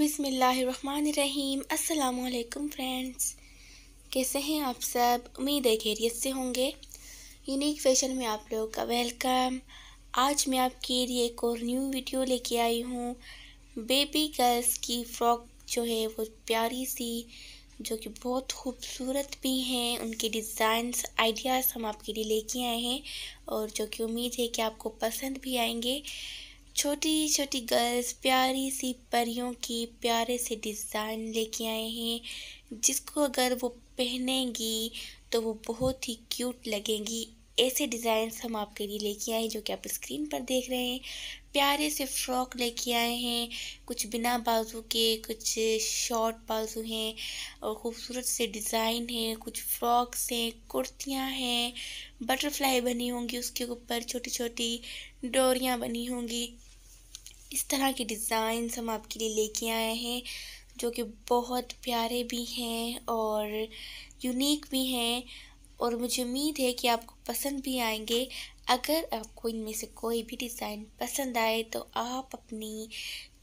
बिसमीम् अल्लाम फ्रेंड्स कैसे हैं आप सब उम्मीद है खैरियत से होंगे यूनिक फैशन में आप लोगों का वेलकम आज मैं आपके लिए एक और न्यू वीडियो लेके आई हूँ बेबी गर्ल्स की फ़्रॉक जो है वो प्यारी सी जो कि बहुत खूबसूरत भी हैं उनके डिज़ाइंस आइडियाज़ हम आपके लिए लेके आए हैं और जो कि उम्मीद है कि आपको पसंद भी आएंगे छोटी छोटी गर्ल्स प्यारी सी परियों की प्यारे से डिज़ाइन लेके आए हैं जिसको अगर वो पहनेंगी तो वो बहुत ही क्यूट लगेंगी ऐसे डिज़ाइन हम आपके लिए लेके आए हैं जो कि आप स्क्रीन पर देख रहे हैं प्यारे से फ्रॉक लेके आए हैं कुछ बिना बाजू के कुछ शॉर्ट बाजू हैं और ख़ूबसूरत से डिज़ाइन है कुछ फ्रॉक्स हैं कुर्तियाँ हैं बटरफ्लाई बनी होंगी उसके ऊपर छोटी छोटी डोरियाँ बनी होंगी इस तरह के डिज़ाइंस हम आपके लिए लेके आए हैं जो कि बहुत प्यारे भी हैं और यूनिक भी हैं और मुझे उम्मीद है कि आपको पसंद भी आएंगे अगर आपको इनमें से कोई भी डिज़ाइन पसंद आए तो आप अपनी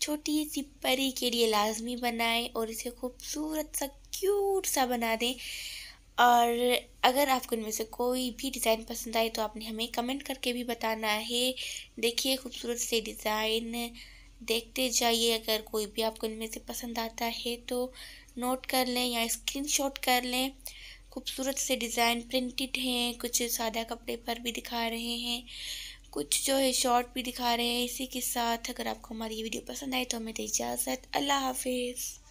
छोटी सी परी के लिए लाजमी बनाएं और इसे खूबसूरत सा क्यूट सा बना दें और अगर आपको इनमें से कोई भी डिज़ाइन पसंद आए तो आपने हमें कमेंट करके भी बताना है देखिए खूबसूरत से डिज़ाइन देखते जाइए अगर कोई भी आपको इनमें से पसंद आता है तो नोट कर लें या स्क्रीनशॉट कर लें खूबसूरत से डिज़ाइन प्रिंटेड हैं कुछ सादा कपड़े पर भी दिखा रहे हैं कुछ जो है शॉर्ट भी दिखा रहे हैं इसी के साथ अगर आपको हमारी ये वीडियो पसंद आए तो हमें दे इजाज़त अल्लाह हाफिज़